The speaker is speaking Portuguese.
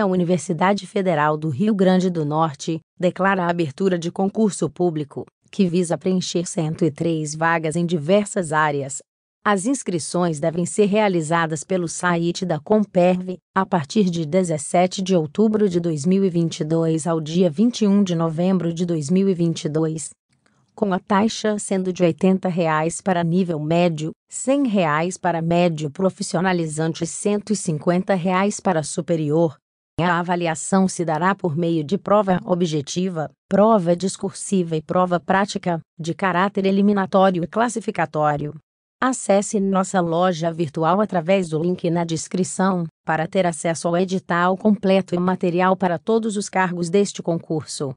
a Universidade Federal do Rio Grande do Norte declara a abertura de concurso público, que visa preencher 103 vagas em diversas áreas. As inscrições devem ser realizadas pelo site da Comperve a partir de 17 de outubro de 2022 ao dia 21 de novembro de 2022 com a taxa sendo de R$ 80 reais para nível médio, R$ 100 reais para médio profissionalizante e R$ 150 reais para superior. A avaliação se dará por meio de prova objetiva, prova discursiva e prova prática, de caráter eliminatório e classificatório. Acesse nossa loja virtual através do link na descrição, para ter acesso ao edital completo e material para todos os cargos deste concurso.